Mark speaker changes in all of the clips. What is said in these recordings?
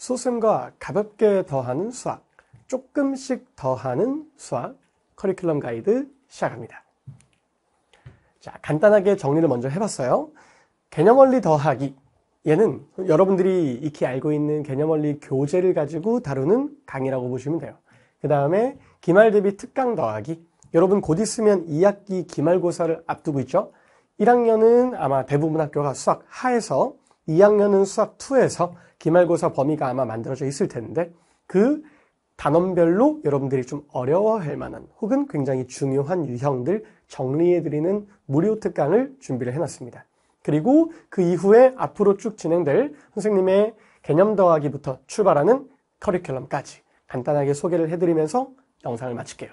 Speaker 1: 소승과 가볍게 더하는 수학, 조금씩 더하는 수학, 커리큘럼 가이드 시작합니다. 자, 간단하게 정리를 먼저 해봤어요. 개념 원리 더하기. 얘는 여러분들이 익히 알고 있는 개념 원리 교재를 가지고 다루는 강의라고 보시면 돼요. 그 다음에 기말 대비 특강 더하기. 여러분 곧 있으면 2학기 기말고사를 앞두고 있죠? 1학년은 아마 대부분 학교가 수학 하에서 2학년은 수학 2에서 기말고사 범위가 아마 만들어져 있을 텐데 그 단원별로 여러분들이 좀 어려워할 만한 혹은 굉장히 중요한 유형들 정리해드리는 무료 특강을 준비를 해놨습니다. 그리고 그 이후에 앞으로 쭉 진행될 선생님의 개념 더하기부터 출발하는 커리큘럼까지 간단하게 소개를 해드리면서 영상을 마칠게요.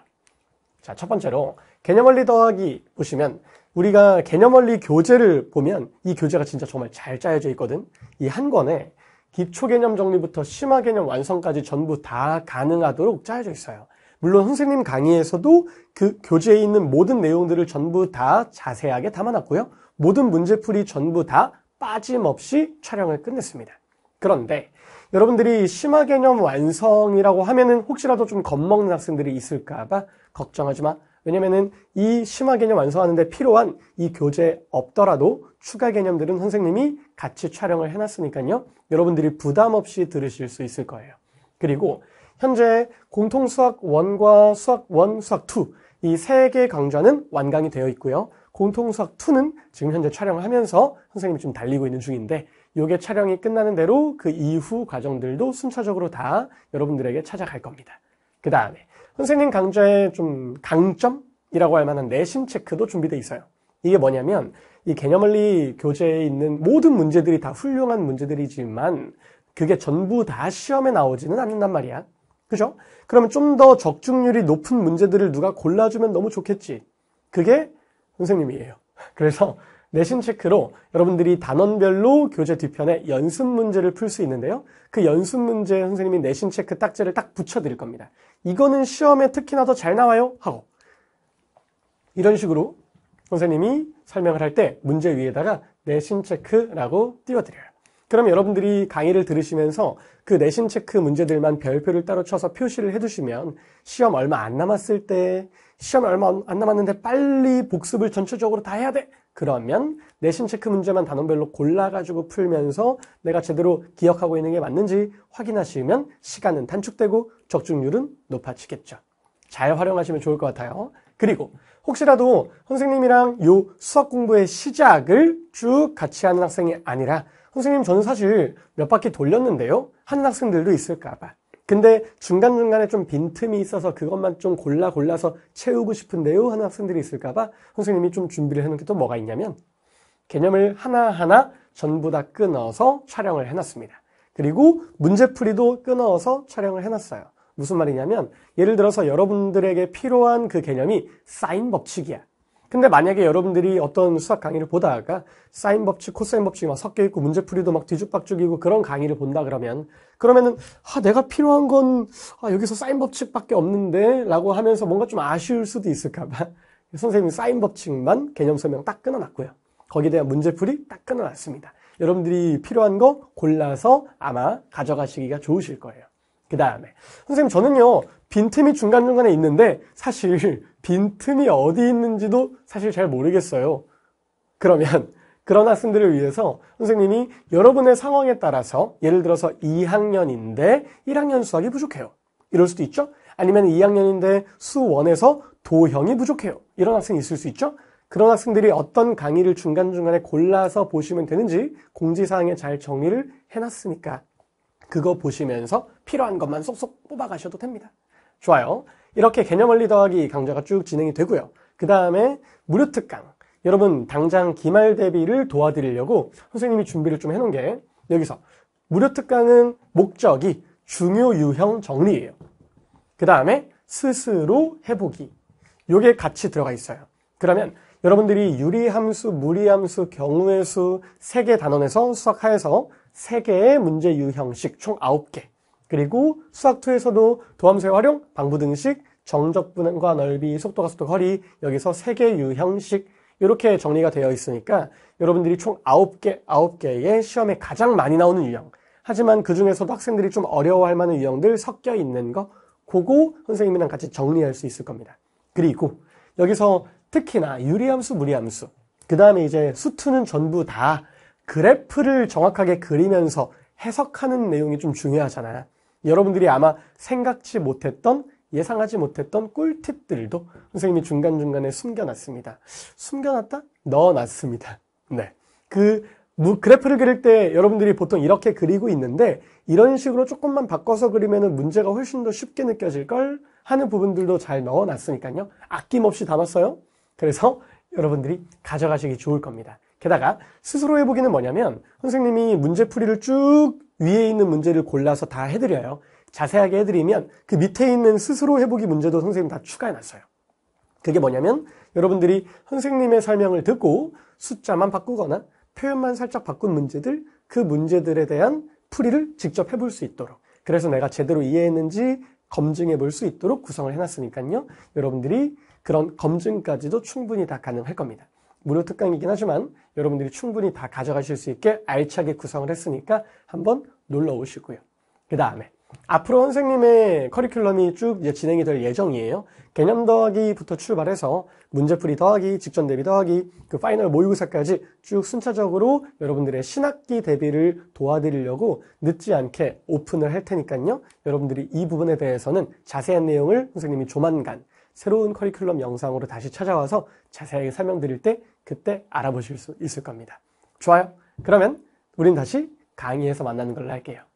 Speaker 1: 자, 첫 번째로 개념 원리 더하기 보시면 우리가 개념 원리 교재를 보면 이 교재가 진짜 정말 잘 짜여져 있거든. 이 한 권에 기초 개념 정리부터 심화 개념 완성까지 전부 다 가능하도록 짜여져 있어요. 물론 선생님 강의에서도 그 교재에 있는 모든 내용들을 전부 다 자세하게 담아놨고요. 모든 문제풀이 전부 다 빠짐없이 촬영을 끝냈습니다. 그런데 여러분들이 심화 개념 완성이라고 하면은 혹시라도 좀 겁먹는 학생들이 있을까봐 걱정하지 마. 왜냐면은 이 심화 개념 완성하는데 필요한 이 교재 없더라도 추가 개념들은 선생님이 같이 촬영을 해놨으니까요. 여러분들이 부담 없이 들으실 수 있을 거예요. 그리고 현재 공통수학 1과 수학 1, 수학 2이세 개의 강좌는 완강이 되어 있고요. 공통수학 2는 지금 현재 촬영을 하면서 선생님이 좀 달리고 있는 중인데 요게 촬영이 끝나는 대로 그 이후 과정들도 순차적으로 다 여러분들에게 찾아갈 겁니다. 그 다음에 선생님 강좌의 좀 강점이라고 할 만한 내신 체크도 준비되어 있어요. 이게 뭐냐면 이 개념원리 교재에 있는 모든 문제들이 다 훌륭한 문제들이지만 그게 전부 다 시험에 나오지는 않는단 말이야. 그죠? 그러면 좀 더 적중률이 높은 문제들을 누가 골라주면 너무 좋겠지. 그게 선생님이에요. 그래서 내신 체크로 여러분들이 단원별로 교재 뒤편에 연습 문제를 풀 수 있는데요. 그 연습 문제 선생님이 내신 체크 딱지를 딱 붙여드릴 겁니다. 이거는 시험에 특히나 더 잘 나와요 하고 이런 식으로 선생님이 설명을 할 때 문제 위에다가 내신 체크라고 띄워드려요. 그럼 여러분들이 강의를 들으시면서 그 내신 체크 문제들만 별표를 따로 쳐서 표시를 해두시면 시험 얼마 안 남았을 때 시험 얼마 안 남았는데 빨리 복습을 전체적으로 다 해야 돼 그러면 내신 체크 문제만 단원별로 골라가지고 풀면서 내가 제대로 기억하고 있는 게 맞는지 확인하시면 시간은 단축되고 적중률은 높아지겠죠. 잘 활용하시면 좋을 것 같아요. 그리고 혹시라도 선생님이랑 요 수학 공부의 시작을 쭉 같이 하는 학생이 아니라 선생님 저는 사실 몇 바퀴 돌렸는데요. 하는 학생들도 있을까봐 근데 중간중간에 좀 빈틈이 있어서 그것만 좀 골라 골라서 채우고 싶은데요 하는 학생들이 있을까봐 선생님이 좀 준비를 해놓은 게 또 뭐가 있냐면 개념을 하나하나 전부 다 끊어서 촬영을 해놨습니다. 그리고 문제풀이도 끊어서 촬영을 해놨어요. 무슨 말이냐면 예를 들어서 여러분들에게 필요한 그 개념이 사인 법칙이야. 근데 만약에 여러분들이 어떤 수학 강의를 보다가 사인 법칙, 코사인 법칙이 막 섞여 있고 문제풀이도 막 뒤죽박죽이고 그런 강의를 본다 그러면 그러면은 아 내가 필요한 건 아, 여기서 사인 법칙밖에 없는데라고 하면서 뭔가 좀 아쉬울 수도 있을까봐 선생님이 사인 법칙만 개념 설명 딱 끊어놨고요. 거기에 대한 문제풀이 딱 끊어놨습니다. 여러분들이 필요한 거 골라서 아마 가져가시기가 좋으실 거예요. 그 다음에 선생님 저는요 빈틈이 중간중간에 있는데 사실 빈틈이 어디 있는지도 사실 잘 모르겠어요. 그러면 그런 학생들을 위해서 선생님이 여러분의 상황에 따라서 예를 들어서 2학년인데 1학년 수학이 부족해요. 이럴 수도 있죠. 아니면 2학년인데 수원에서 도형이 부족해요. 이런 학생이 있을 수 있죠. 그런 학생들이 어떤 강의를 중간중간에 골라서 보시면 되는지 공지사항에 잘 정리를 해놨으니까 그거 보시면서 필요한 것만 쏙쏙 뽑아가셔도 됩니다. 좋아요. 이렇게 개념 원리 더하기 강좌가 쭉 진행이 되고요. 그 다음에 무료 특강. 여러분 당장 기말 대비를 도와드리려고 선생님이 준비를 좀 해놓은 게 여기서 무료 특강은 목적이 중요 유형 정리예요. 그 다음에 스스로 해보기. 요게 같이 들어가 있어요. 그러면 여러분들이 유리함수, 무리함수, 경우의 수세 개 단원에서 수학하에서 세개의 문제 유형식 총 아홉 개 그리고 수학2에서도 도함수의 활용, 방부 등식, 정적분과 넓이, 속도가 속도 거리 여기서 3개 유형식 이렇게 정리가 되어 있으니까 여러분들이 총 9개, 9개의 시험에 가장 많이 나오는 유형 하지만 그 중에서도 학생들이 좀 어려워할 만한 유형들 섞여 있는 거 그거 선생님이랑 같이 정리할 수 있을 겁니다. 그리고 여기서 특히나 유리함수, 무리함수 그 다음에 이제 수투는 전부 다 그래프를 정확하게 그리면서 해석하는 내용이 좀 중요하잖아. 요 여러분들이 아마 생각지 못했던 예상하지 못했던 꿀팁들도 선생님이 중간중간에 숨겨놨습니다. 숨겨놨다? 넣어놨습니다. 네. 그 그래프를 그릴 때 여러분들이 보통 이렇게 그리고 있는데 이런 식으로 조금만 바꿔서 그리면 은 문제가 훨씬 더 쉽게 느껴질 걸 하는 부분들도 잘 넣어놨으니까요. 아낌없이 담았어요. 그래서 여러분들이 가져가시기 좋을 겁니다. 게다가 스스로 해보기는 뭐냐면 선생님이 문제풀이를 쭉 위에 있는 문제를 골라서 다 해드려요. 자세하게 해드리면 그 밑에 있는 스스로 해보기 문제도 선생님 다 추가해놨어요. 그게 뭐냐면 여러분들이 선생님의 설명을 듣고 숫자만 바꾸거나 표현만 살짝 바꾼 문제들 그 문제들에 대한 풀이를 직접 해볼 수 있도록 그래서 내가 제대로 이해했는지 검증해 볼 수 있도록 구성을 해놨으니까요. 여러분들이 그런 검증까지도 충분히 다 가능할 겁니다. 무료 특강이긴 하지만 여러분들이 충분히 다 가져가실 수 있게 알차게 구성을 했으니까 한번 놀러 오시고요. 그 다음에 앞으로 선생님의 커리큘럼이 쭉 진행이 될 예정이에요. 개념 더하기부터 출발해서 문제풀이 더하기, 직전 대비 더하기, 그 파이널 모의고사까지 쭉 순차적으로 여러분들의 신학기 대비를 도와드리려고 늦지 않게 오픈을 할 테니까요. 여러분들이 이 부분에 대해서는 자세한 내용을 선생님이 조만간 새로운 커리큘럼 영상으로 다시 찾아와서 자세하게 설명드릴 때 그때 알아보실 수 있을 겁니다. 좋아요. 그러면 우린 다시 강의에서 만나는 걸로 할게요.